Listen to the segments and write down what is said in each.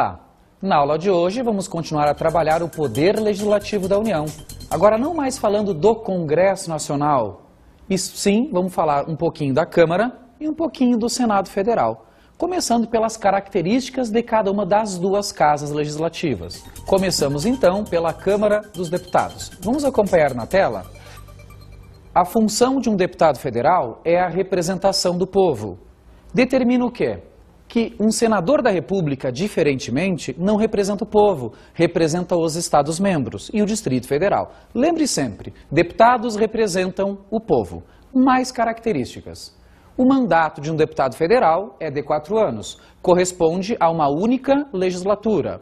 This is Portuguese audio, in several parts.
Olá! Na aula de hoje, vamos continuar a trabalhar o Poder Legislativo da União. Agora, não mais falando do Congresso Nacional. Isso sim, vamos falar um pouquinho da Câmara e um pouquinho do Senado Federal. Começando pelas características de cada uma das duas casas legislativas. Começamos então pela Câmara dos Deputados. Vamos acompanhar na tela? A função de um deputado federal é a representação do povo. Determina o quê? que um senador da República, diferentemente, não representa o povo, representa os Estados-membros e o Distrito Federal. Lembre sempre, deputados representam o povo. Mais características. O mandato de um deputado federal é de quatro anos, corresponde a uma única legislatura.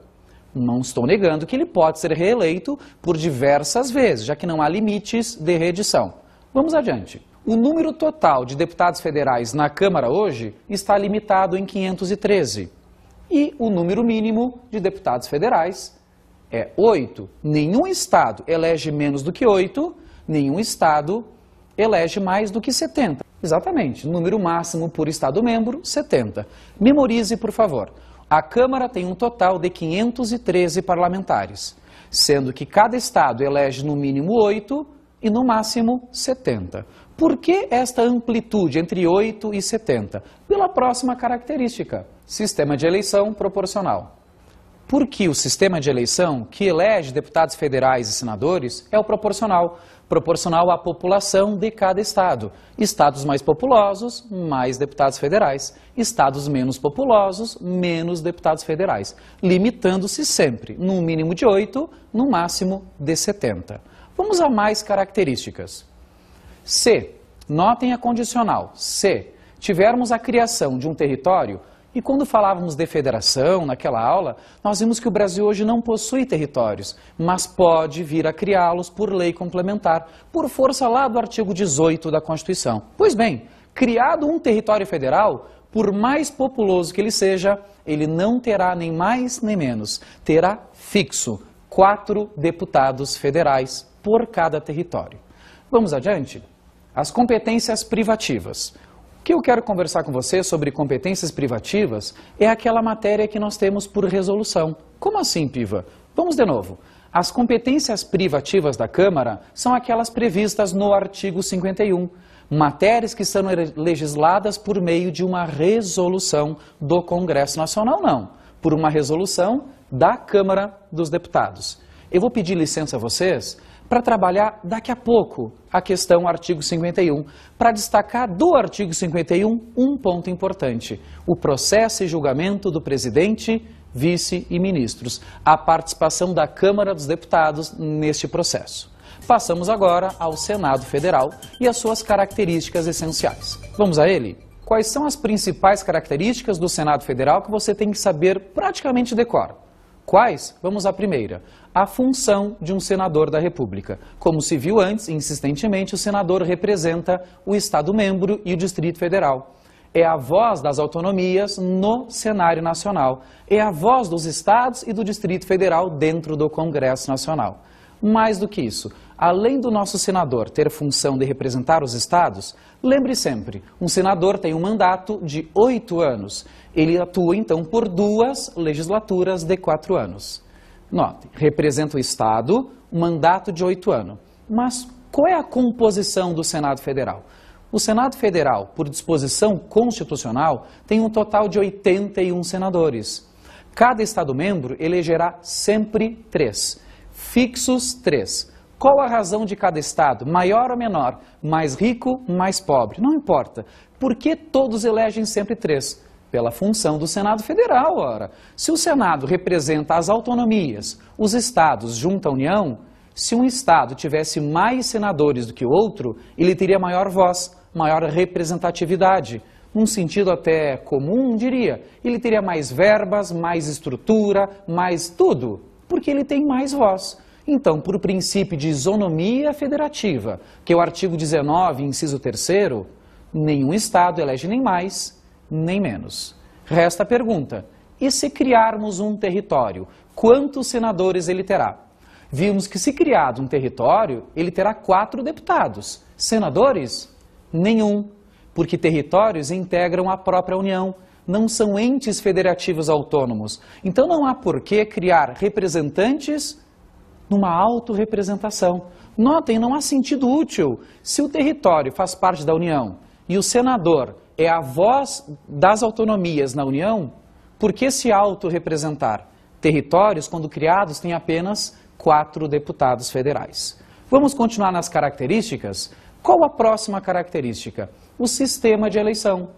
Não estou negando que ele pode ser reeleito por diversas vezes, já que não há limites de reedição. Vamos adiante. O número total de deputados federais na Câmara hoje está limitado em 513. E o número mínimo de deputados federais é 8. Nenhum Estado elege menos do que 8, nenhum Estado elege mais do que 70. Exatamente, número máximo por Estado-membro, 70. Memorize, por favor. A Câmara tem um total de 513 parlamentares, sendo que cada Estado elege no mínimo 8 e no máximo 70. Por que esta amplitude entre 8 e 70? Pela próxima característica, sistema de eleição proporcional. Porque o sistema de eleição que elege deputados federais e senadores é o proporcional, proporcional à população de cada estado. Estados mais populosos, mais deputados federais. Estados menos populosos, menos deputados federais. Limitando-se sempre, no mínimo de 8, no máximo de 70. Vamos a mais características. Se, notem a condicional, se tivermos a criação de um território, e quando falávamos de federação naquela aula, nós vimos que o Brasil hoje não possui territórios, mas pode vir a criá-los por lei complementar, por força lá do artigo 18 da Constituição. Pois bem, criado um território federal, por mais populoso que ele seja, ele não terá nem mais nem menos, terá fixo quatro deputados federais por cada território. Vamos adiante? As competências privativas. O que eu quero conversar com você sobre competências privativas é aquela matéria que nós temos por resolução. Como assim, Piva? Vamos de novo. As competências privativas da Câmara são aquelas previstas no artigo 51, matérias que são legisladas por meio de uma resolução do Congresso Nacional, não, por uma resolução da Câmara dos Deputados. Eu vou pedir licença a vocês para trabalhar daqui a pouco a questão artigo 51, para destacar do artigo 51 um ponto importante: o processo e julgamento do presidente, vice e ministros, a participação da Câmara dos Deputados neste processo. Passamos agora ao Senado Federal e as suas características essenciais. Vamos a ele? Quais são as principais características do Senado Federal que você tem que saber praticamente de cor? Quais? Vamos à primeira. A função de um senador da República. Como se viu antes, insistentemente, o senador representa o Estado-membro e o Distrito Federal. É a voz das autonomias no cenário nacional. É a voz dos estados e do Distrito Federal dentro do Congresso Nacional. Mais do que isso, além do nosso senador ter função de representar os estados, lembre sempre, um senador tem um mandato de oito anos. Ele atua, então, por duas legislaturas de quatro anos. Note, representa o estado, mandato de oito anos. Mas qual é a composição do Senado Federal? O Senado Federal, por disposição constitucional, tem um total de 81 senadores. Cada Estado-membro elegerá sempre três. Fixos, três. Qual a razão de cada estado? Maior ou menor? Mais rico, mais pobre? Não importa. Por que todos elegem sempre três? Pela função do Senado Federal, ora. Se o Senado representa as autonomias, os estados junto à União, se um estado tivesse mais senadores do que o outro, ele teria maior voz, maior representatividade num sentido até comum, diria. Ele teria mais verbas, mais estrutura, mais tudo porque ele tem mais voz. Então, por princípio de isonomia federativa, que é o artigo 19, inciso 3 nenhum Estado elege nem mais, nem menos. Resta a pergunta, e se criarmos um território, quantos senadores ele terá? Vimos que se criado um território, ele terá quatro deputados. Senadores? Nenhum, porque territórios integram a própria União, não são entes federativos autônomos. Então não há por que criar representantes numa autorrepresentação. Notem, não há sentido útil. Se o território faz parte da União e o senador é a voz das autonomias na União, por que se autorrepresentar? Territórios, quando criados, têm apenas quatro deputados federais. Vamos continuar nas características? Qual a próxima característica? O sistema de eleição.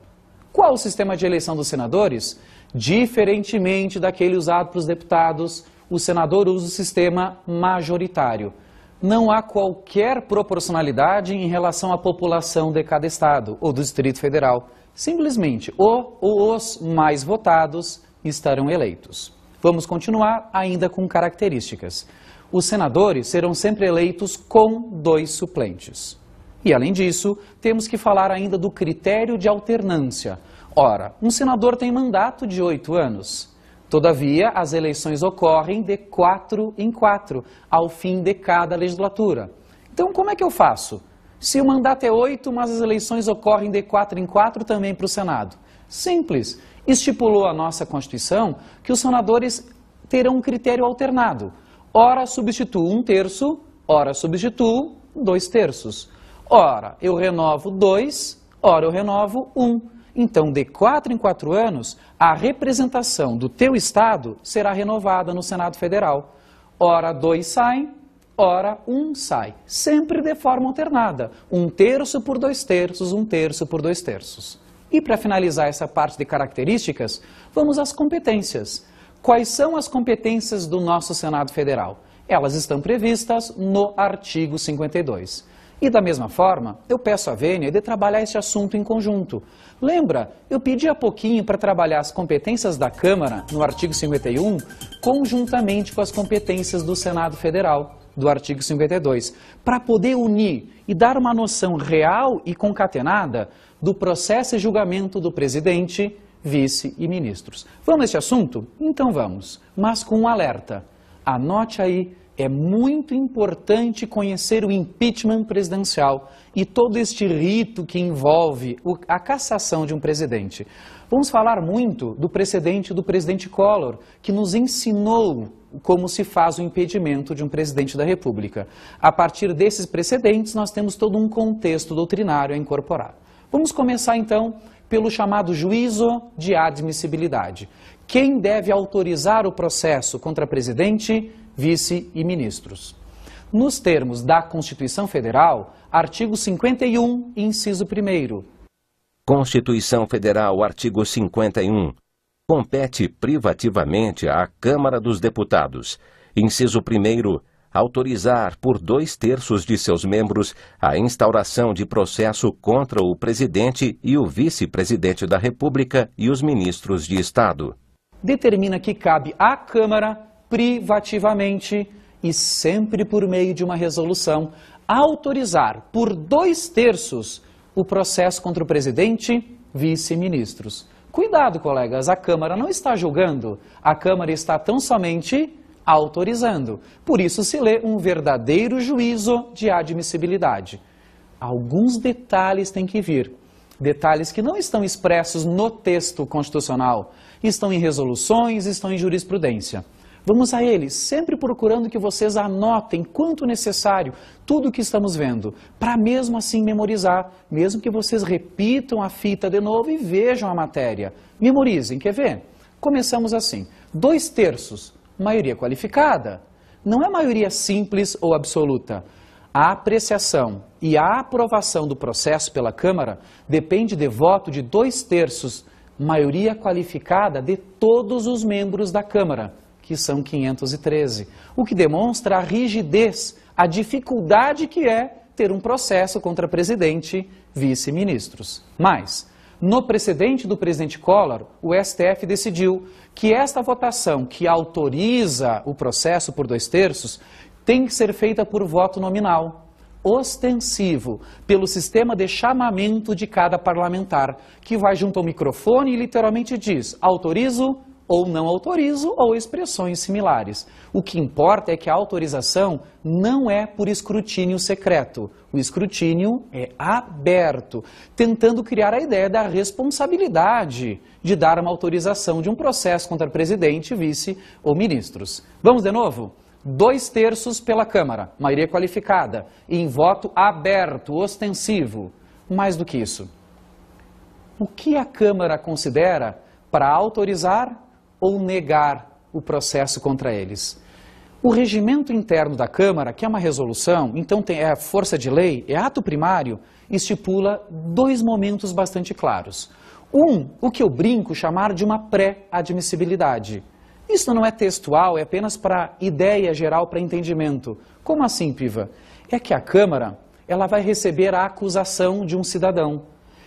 Qual o sistema de eleição dos senadores? Diferentemente daquele usado para os deputados, o senador usa o sistema majoritário. Não há qualquer proporcionalidade em relação à população de cada estado ou do Distrito Federal. Simplesmente, o ou os mais votados estarão eleitos. Vamos continuar ainda com características. Os senadores serão sempre eleitos com dois suplentes. E, além disso, temos que falar ainda do critério de alternância. Ora, um senador tem mandato de oito anos. Todavia, as eleições ocorrem de quatro em quatro, ao fim de cada legislatura. Então, como é que eu faço? Se o mandato é oito, mas as eleições ocorrem de quatro em quatro também para o Senado. Simples. Estipulou a nossa Constituição que os senadores terão um critério alternado. Ora, substituo um terço, ora, substituo dois terços. Ora, eu renovo dois, ora, eu renovo um. Então, de quatro em quatro anos, a representação do teu Estado será renovada no Senado Federal. Ora, dois saem, ora, um sai. Sempre de forma alternada. Um terço por dois terços, um terço por dois terços. E para finalizar essa parte de características, vamos às competências. Quais são as competências do nosso Senado Federal? Elas estão previstas no artigo 52. E da mesma forma, eu peço à Vênia de trabalhar esse assunto em conjunto. Lembra, eu pedi há pouquinho para trabalhar as competências da Câmara, no artigo 51, conjuntamente com as competências do Senado Federal, do artigo 52, para poder unir e dar uma noção real e concatenada do processo e julgamento do presidente, vice e ministros. Vamos a esse assunto? Então vamos, mas com um alerta. Anote aí é muito importante conhecer o impeachment presidencial e todo este rito que envolve a cassação de um presidente. Vamos falar muito do precedente do presidente Collor, que nos ensinou como se faz o impedimento de um presidente da República. A partir desses precedentes, nós temos todo um contexto doutrinário a incorporar. Vamos começar então pelo chamado juízo de admissibilidade. Quem deve autorizar o processo contra presidente, vice e ministros. Nos termos da Constituição Federal, artigo 51, inciso 1. Constituição Federal, artigo 51. Compete privativamente à Câmara dos Deputados. Inciso 1 autorizar por dois terços de seus membros a instauração de processo contra o presidente e o vice-presidente da República e os ministros de Estado. Determina que cabe à Câmara privativamente e sempre por meio de uma resolução, autorizar por dois terços o processo contra o presidente, vice-ministros. Cuidado, colegas, a Câmara não está julgando, a Câmara está tão somente autorizando. Por isso se lê um verdadeiro juízo de admissibilidade. Alguns detalhes têm que vir. Detalhes que não estão expressos no texto constitucional, estão em resoluções, estão em jurisprudência. Vamos a ele, sempre procurando que vocês anotem quanto necessário tudo o que estamos vendo, para mesmo assim memorizar, mesmo que vocês repitam a fita de novo e vejam a matéria. Memorizem, quer ver? Começamos assim, dois terços, maioria qualificada. Não é maioria simples ou absoluta. A apreciação e a aprovação do processo pela Câmara depende de voto de dois terços, maioria qualificada de todos os membros da Câmara que são 513, o que demonstra a rigidez, a dificuldade que é ter um processo contra presidente, vice-ministros. Mas, no precedente do presidente Collor, o STF decidiu que esta votação que autoriza o processo por dois terços tem que ser feita por voto nominal, ostensivo, pelo sistema de chamamento de cada parlamentar, que vai junto ao microfone e literalmente diz: autorizo ou não autorizo, ou expressões similares. O que importa é que a autorização não é por escrutínio secreto. O escrutínio é aberto, tentando criar a ideia da responsabilidade de dar uma autorização de um processo contra presidente, vice ou ministros. Vamos de novo? Dois terços pela Câmara, maioria qualificada, e em voto aberto, ostensivo. Mais do que isso. O que a Câmara considera para autorizar ou negar o processo contra eles. O regimento interno da Câmara, que é uma resolução, então tem, é força de lei, é ato primário, estipula dois momentos bastante claros. Um, o que eu brinco chamar de uma pré-admissibilidade. Isso não é textual, é apenas para ideia geral, para entendimento. Como assim, Piva? É que a Câmara ela vai receber a acusação de um cidadão.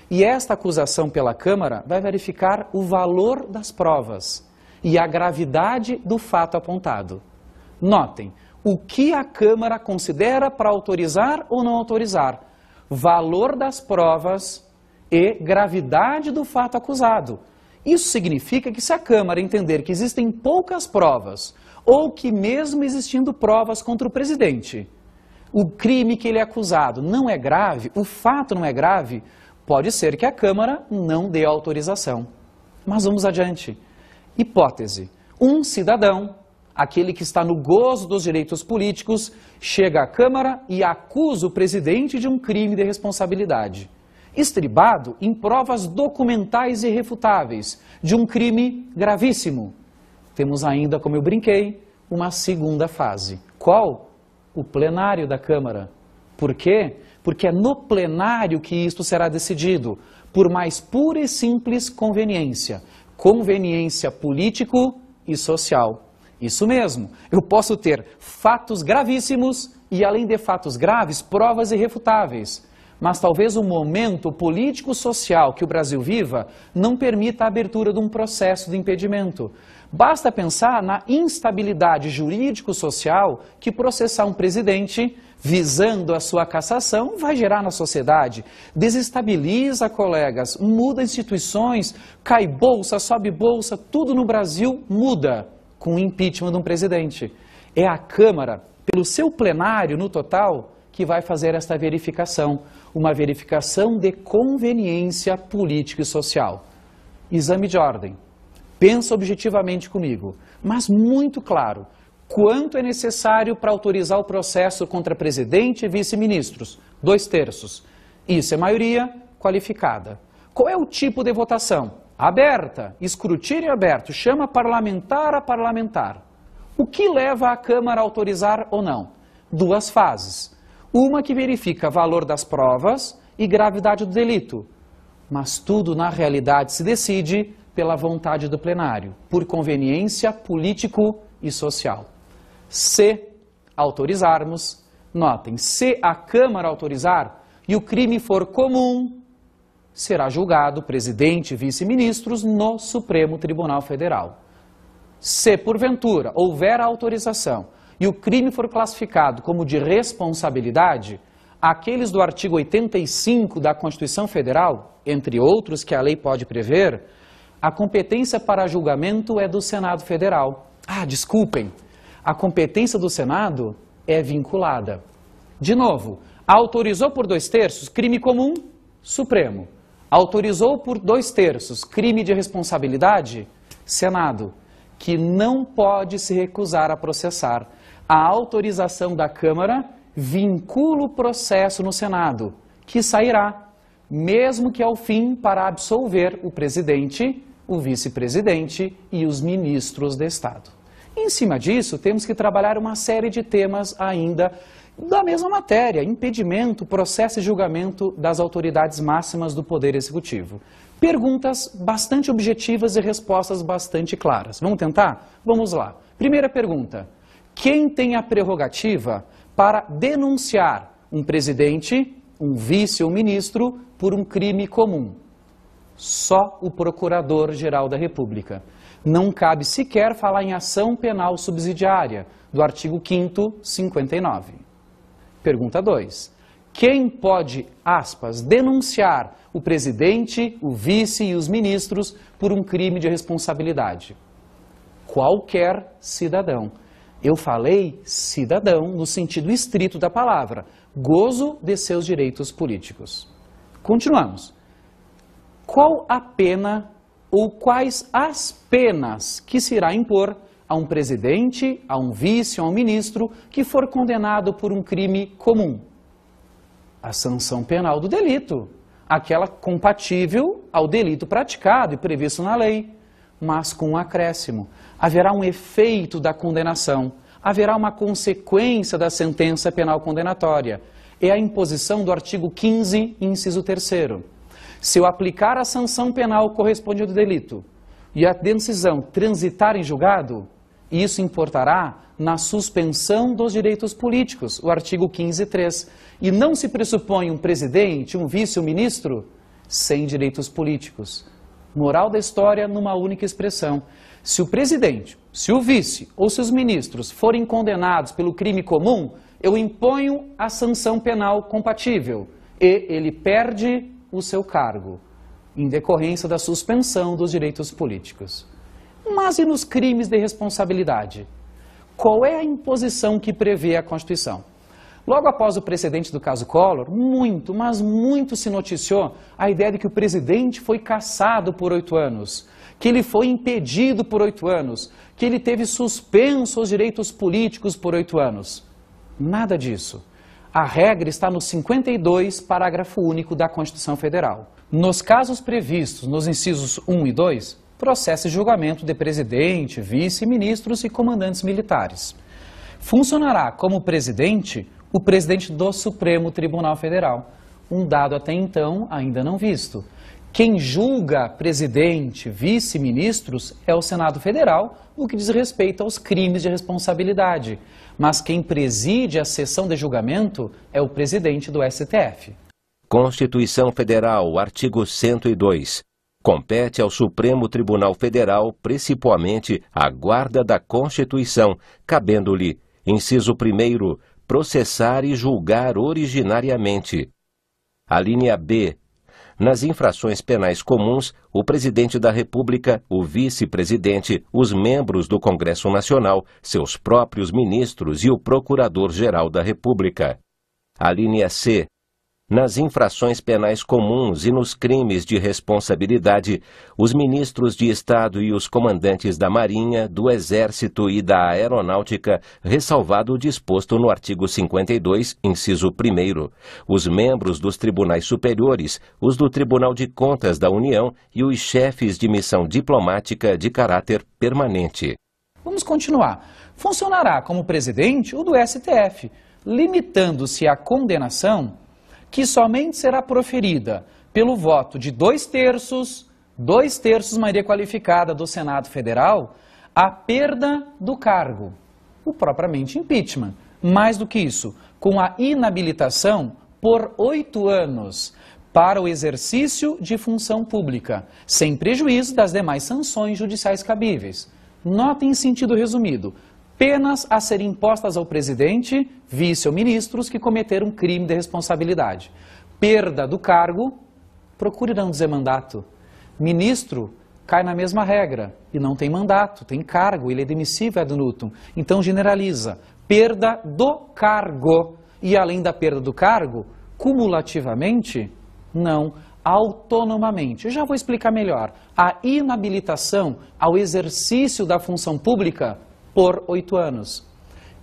E esta acusação pela Câmara vai verificar o valor das provas e a gravidade do fato apontado. Notem, o que a Câmara considera para autorizar ou não autorizar, valor das provas e gravidade do fato acusado. Isso significa que se a Câmara entender que existem poucas provas, ou que mesmo existindo provas contra o presidente, o crime que ele é acusado não é grave, o fato não é grave, pode ser que a Câmara não dê autorização. Mas vamos adiante hipótese. Um cidadão, aquele que está no gozo dos direitos políticos, chega à Câmara e acusa o presidente de um crime de responsabilidade, estribado em provas documentais irrefutáveis de um crime gravíssimo. Temos ainda, como eu brinquei, uma segunda fase. Qual? O plenário da Câmara. Por quê? Porque é no plenário que isto será decidido, por mais pura e simples conveniência conveniência político e social. Isso mesmo, eu posso ter fatos gravíssimos e, além de fatos graves, provas irrefutáveis. Mas talvez o momento político-social que o Brasil viva não permita a abertura de um processo de impedimento. Basta pensar na instabilidade jurídico-social que processar um presidente visando a sua cassação, vai gerar na sociedade. Desestabiliza colegas, muda instituições, cai bolsa, sobe bolsa, tudo no Brasil muda com o impeachment de um presidente. É a Câmara, pelo seu plenário no total, que vai fazer esta verificação. Uma verificação de conveniência política e social. Exame de ordem. Pensa objetivamente comigo, mas muito claro. Quanto é necessário para autorizar o processo contra presidente e vice-ministros? Dois terços. Isso é maioria qualificada. Qual é o tipo de votação? Aberta, escrutínio aberto, chama parlamentar a parlamentar. O que leva a Câmara a autorizar ou não? Duas fases. Uma que verifica valor das provas e gravidade do delito. Mas tudo, na realidade, se decide pela vontade do plenário, por conveniência político e social. Se autorizarmos, notem, se a Câmara autorizar e o crime for comum, será julgado presidente e vice-ministros no Supremo Tribunal Federal. Se, porventura, houver autorização e o crime for classificado como de responsabilidade, aqueles do artigo 85 da Constituição Federal, entre outros que a lei pode prever, a competência para julgamento é do Senado Federal. Ah, desculpem, a competência do Senado é vinculada. De novo, autorizou por dois terços, crime comum, Supremo. Autorizou por dois terços, crime de responsabilidade, Senado, que não pode se recusar a processar. A autorização da Câmara vincula o processo no Senado, que sairá, mesmo que ao fim, para absolver o presidente, o vice-presidente e os ministros de Estado. Em cima disso, temos que trabalhar uma série de temas ainda da mesma matéria, impedimento, processo e julgamento das autoridades máximas do Poder Executivo. Perguntas bastante objetivas e respostas bastante claras. Vamos tentar? Vamos lá. Primeira pergunta: quem tem a prerrogativa para denunciar um presidente, um vice ou um ministro por um crime comum? Só o Procurador-Geral da República não cabe sequer falar em ação penal subsidiária, do artigo 5º, 59. Pergunta 2. Quem pode, aspas, denunciar o presidente, o vice e os ministros por um crime de responsabilidade? Qualquer cidadão. Eu falei cidadão no sentido estrito da palavra, gozo de seus direitos políticos. Continuamos. Qual a pena ou quais as penas que se irá impor a um presidente, a um vice, a um ministro que for condenado por um crime comum. A sanção penal do delito, aquela compatível ao delito praticado e previsto na lei, mas com um acréscimo. Haverá um efeito da condenação, haverá uma consequência da sentença penal condenatória. É a imposição do artigo 15, inciso 3 se eu aplicar a sanção penal correspondente ao delito e a decisão transitar em julgado, isso importará na suspensão dos direitos políticos, o artigo 15.3. E não se pressupõe um presidente, um vice-ministro, um sem direitos políticos. Moral da história numa única expressão. Se o presidente, se o vice ou se os ministros forem condenados pelo crime comum, eu imponho a sanção penal compatível e ele perde o seu cargo, em decorrência da suspensão dos direitos políticos. Mas e nos crimes de responsabilidade? Qual é a imposição que prevê a Constituição? Logo após o precedente do caso Collor, muito, mas muito se noticiou a ideia de que o presidente foi cassado por oito anos, que ele foi impedido por oito anos, que ele teve suspenso os direitos políticos por oito anos. Nada disso. A regra está no 52, parágrafo único da Constituição Federal. Nos casos previstos nos incisos 1 e 2, processo e julgamento de presidente, vice, ministros e comandantes militares. Funcionará como presidente o presidente do Supremo Tribunal Federal, um dado até então ainda não visto. Quem julga presidente, vice-ministros é o Senado Federal, no que diz respeito aos crimes de responsabilidade. Mas quem preside a sessão de julgamento é o presidente do STF. Constituição Federal, artigo 102. Compete ao Supremo Tribunal Federal, principalmente, a guarda da Constituição, cabendo-lhe, inciso 1, processar e julgar originariamente. A linha B nas infrações penais comuns, o presidente da República, o vice-presidente, os membros do Congresso Nacional, seus próprios ministros e o procurador-geral da República. A linha C nas infrações penais comuns e nos crimes de responsabilidade, os ministros de Estado e os comandantes da Marinha, do Exército e da Aeronáutica, ressalvado o disposto no artigo 52, inciso 1, os membros dos tribunais superiores, os do Tribunal de Contas da União e os chefes de missão diplomática de caráter permanente. Vamos continuar. Funcionará como presidente o do STF, limitando-se à condenação que somente será proferida pelo voto de dois terços, dois terços maioria qualificada do Senado Federal, a perda do cargo, o propriamente impeachment. Mais do que isso, com a inabilitação por oito anos para o exercício de função pública, sem prejuízo das demais sanções judiciais cabíveis. Notem em sentido resumido, penas a serem impostas ao presidente, vice ou ministros que cometeram crime de responsabilidade. Perda do cargo, procure não dizer mandato. Ministro cai na mesma regra e não tem mandato, tem cargo, ele é demissível, é do Newton. Então generaliza, perda do cargo. E além da perda do cargo, cumulativamente, não, autonomamente. Eu já vou explicar melhor. A inabilitação ao exercício da função pública por oito anos.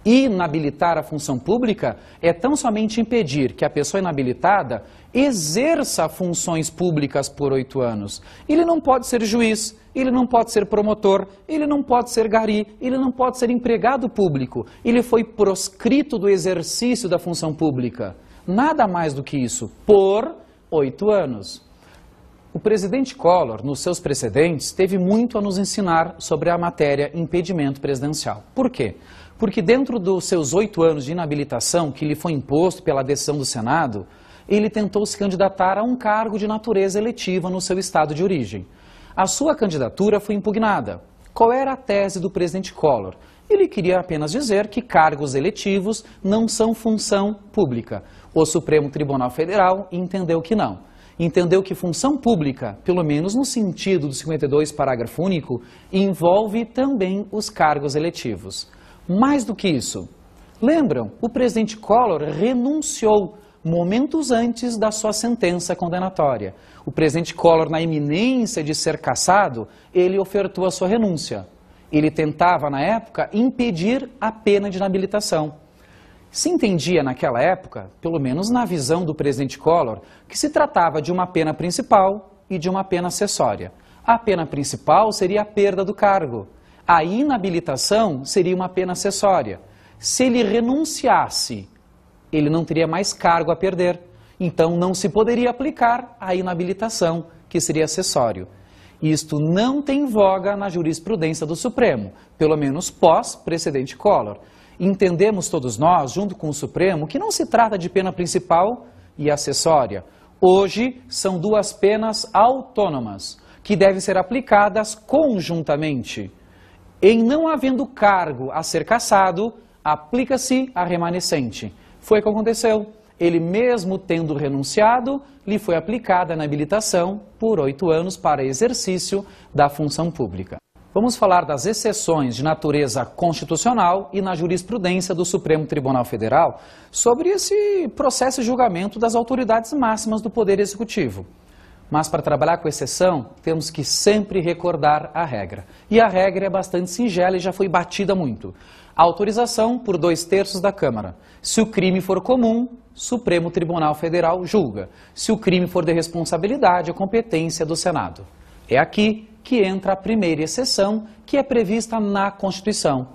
Inabilitar a função pública é tão somente impedir que a pessoa inabilitada exerça funções públicas por oito anos. Ele não pode ser juiz, ele não pode ser promotor, ele não pode ser gari, ele não pode ser empregado público. Ele foi proscrito do exercício da função pública. Nada mais do que isso, por oito anos. O presidente Collor, nos seus precedentes, teve muito a nos ensinar sobre a matéria impedimento presidencial. Por quê? Porque dentro dos seus oito anos de inabilitação que lhe foi imposto pela decisão do Senado, ele tentou se candidatar a um cargo de natureza eletiva no seu estado de origem. A sua candidatura foi impugnada. Qual era a tese do presidente Collor? Ele queria apenas dizer que cargos eletivos não são função pública. O Supremo Tribunal Federal entendeu que não entendeu que função pública, pelo menos no sentido do 52, parágrafo único, envolve também os cargos eletivos. Mais do que isso, lembram, o presidente Collor renunciou momentos antes da sua sentença condenatória. O presidente Collor, na iminência de ser cassado, ele ofertou a sua renúncia. Ele tentava, na época, impedir a pena de inabilitação. Se entendia naquela época, pelo menos na visão do presidente Collor, que se tratava de uma pena principal e de uma pena acessória. A pena principal seria a perda do cargo. A inabilitação seria uma pena acessória. Se ele renunciasse, ele não teria mais cargo a perder. Então não se poderia aplicar a inabilitação, que seria acessório. Isto não tem voga na jurisprudência do Supremo, pelo menos pós-precedente Collor. Entendemos todos nós, junto com o Supremo, que não se trata de pena principal e acessória. Hoje são duas penas autônomas, que devem ser aplicadas conjuntamente. Em não havendo cargo a ser cassado, aplica-se a remanescente. Foi o que aconteceu. Ele mesmo tendo renunciado, lhe foi aplicada na habilitação por oito anos para exercício da função pública. Vamos falar das exceções de natureza constitucional e na jurisprudência do Supremo Tribunal Federal sobre esse processo e julgamento das autoridades máximas do Poder Executivo. Mas para trabalhar com exceção, temos que sempre recordar a regra. E a regra é bastante singela e já foi batida muito. autorização por dois terços da Câmara. Se o crime for comum, Supremo Tribunal Federal julga. Se o crime for de responsabilidade, a competência do Senado. É aqui que entra a primeira exceção, que é prevista na Constituição.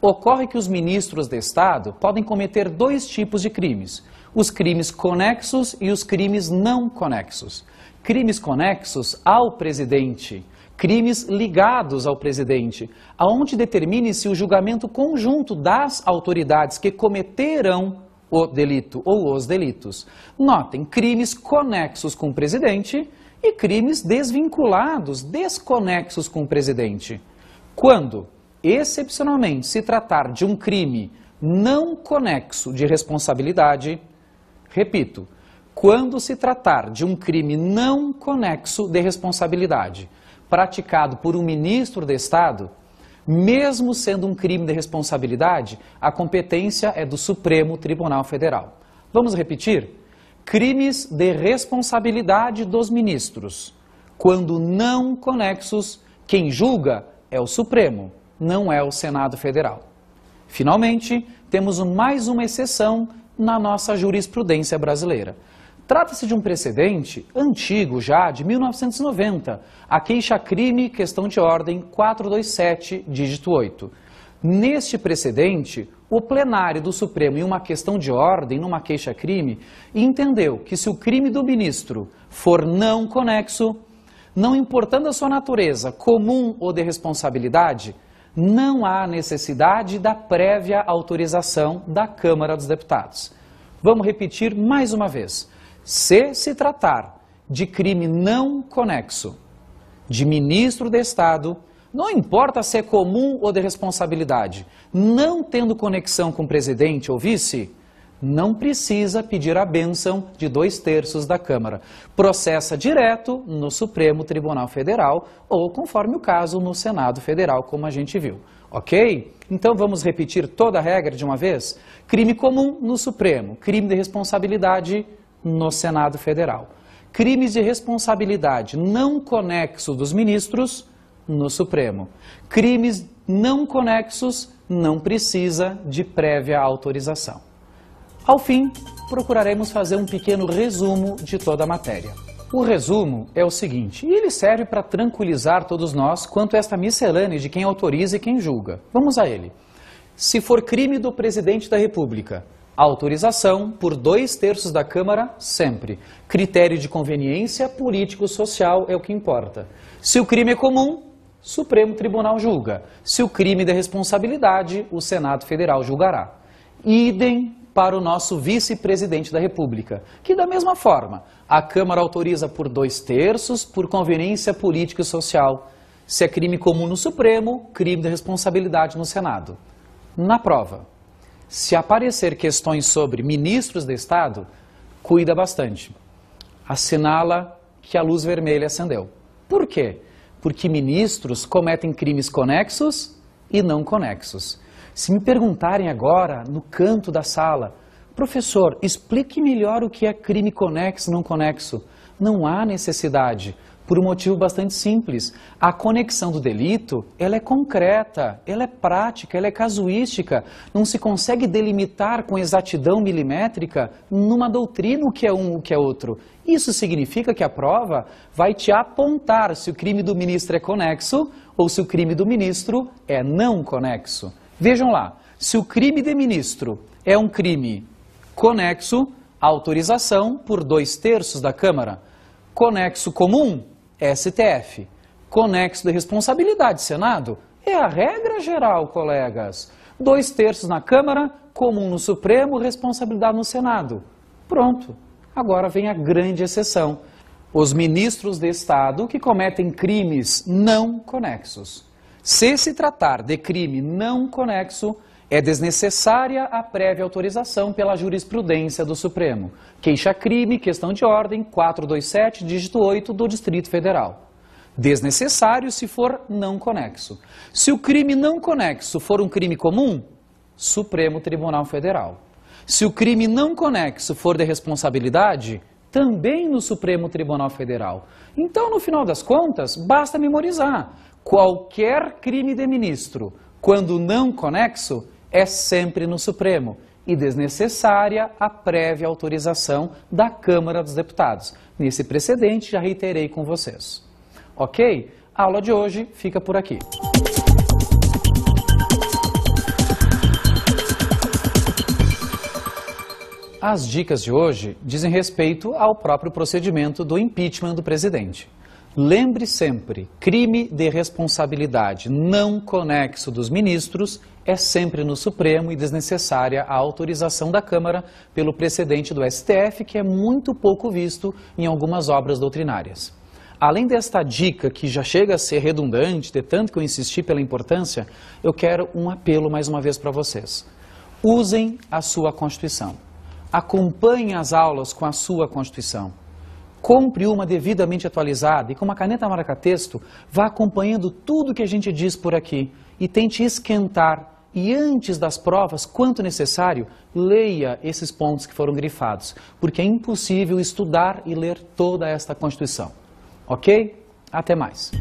Ocorre que os ministros de Estado podem cometer dois tipos de crimes: os crimes conexos e os crimes não conexos. Crimes conexos ao presidente, crimes ligados ao presidente, aonde determine-se o julgamento conjunto das autoridades que cometeram o delito ou os delitos. Notem, crimes conexos com o presidente e crimes desvinculados, desconexos com o presidente. Quando, excepcionalmente, se tratar de um crime não conexo de responsabilidade, repito, quando se tratar de um crime não conexo de responsabilidade praticado por um ministro de Estado, mesmo sendo um crime de responsabilidade, a competência é do Supremo Tribunal Federal. Vamos repetir? crimes de responsabilidade dos ministros. Quando não conexos, quem julga é o Supremo, não é o Senado Federal. Finalmente, temos mais uma exceção na nossa jurisprudência brasileira. Trata-se de um precedente antigo já, de 1990, a queixa-crime, questão de ordem 427, dígito 8. Neste precedente, o plenário do Supremo, em uma questão de ordem, numa queixa-crime, entendeu que se o crime do ministro for não conexo, não importando a sua natureza, comum ou de responsabilidade, não há necessidade da prévia autorização da Câmara dos Deputados. Vamos repetir mais uma vez. Se se tratar de crime não conexo de ministro de Estado, não importa se é comum ou de responsabilidade, não tendo conexão com presidente ou vice, não precisa pedir a benção de dois terços da Câmara. Processa direto no Supremo Tribunal Federal ou, conforme o caso, no Senado Federal, como a gente viu. Ok? Então vamos repetir toda a regra de uma vez? Crime comum no Supremo, crime de responsabilidade no Senado Federal. Crimes de responsabilidade não conexo dos ministros no Supremo. Crimes não conexos não precisa de prévia autorização. Ao fim, procuraremos fazer um pequeno resumo de toda a matéria. O resumo é o seguinte, e ele serve para tranquilizar todos nós quanto a esta miscelânea de quem autoriza e quem julga. Vamos a ele. Se for crime do presidente da República, autorização por dois terços da Câmara, sempre. Critério de conveniência político-social é o que importa. Se o crime é comum, Supremo Tribunal julga. Se o crime der responsabilidade, o Senado Federal julgará. Idem para o nosso vice-presidente da República, que da mesma forma, a Câmara autoriza por dois terços, por conveniência política e social. Se é crime comum no Supremo, crime de responsabilidade no Senado. Na prova, se aparecer questões sobre ministros do Estado, cuida bastante. Assinala que a luz vermelha acendeu. Por quê? porque ministros cometem crimes conexos e não conexos. Se me perguntarem agora, no canto da sala, professor, explique melhor o que é crime conexo, e não conexo. Não há necessidade. Por um motivo bastante simples. A conexão do delito, ela é concreta, ela é prática, ela é casuística. Não se consegue delimitar com exatidão milimétrica numa doutrina o que é um, o que é outro. Isso significa que a prova vai te apontar se o crime do ministro é conexo ou se o crime do ministro é não conexo. Vejam lá, se o crime de ministro é um crime conexo, autorização por dois terços da Câmara. Conexo comum, STF. Conexo de responsabilidade, Senado. É a regra geral, colegas. Dois terços na Câmara, comum no Supremo, responsabilidade no Senado. Pronto. Agora vem a grande exceção. Os ministros de Estado que cometem crimes não conexos. Se se tratar de crime não conexo, é desnecessária a prévia autorização pela jurisprudência do Supremo. Queixa-crime, questão de ordem 427, dígito 8 do Distrito Federal. Desnecessário se for não conexo. Se o crime não conexo for um crime comum, Supremo Tribunal Federal. Se o crime não conexo for de responsabilidade, também no Supremo Tribunal Federal. Então, no final das contas, basta memorizar. Qualquer crime de ministro, quando não conexo, é sempre no Supremo e desnecessária a prévia autorização da Câmara dos Deputados. Nesse precedente, já reiterei com vocês. Ok? A aula de hoje fica por aqui. As dicas de hoje dizem respeito ao próprio procedimento do impeachment do presidente. Lembre sempre, crime de responsabilidade não conexo dos ministros é sempre no Supremo e desnecessária a autorização da Câmara pelo precedente do STF, que é muito pouco visto em algumas obras doutrinárias. Além desta dica, que já chega a ser redundante, de tanto que eu insisti pela importância, eu quero um apelo mais uma vez para vocês. Usem a sua Constituição. Acompanhe as aulas com a sua Constituição. Compre uma devidamente atualizada e com uma caneta marca-texto, vá acompanhando tudo que a gente diz por aqui e tente esquentar. E antes das provas, quanto necessário, leia esses pontos que foram grifados, porque é impossível estudar e ler toda esta Constituição. Ok? Até mais.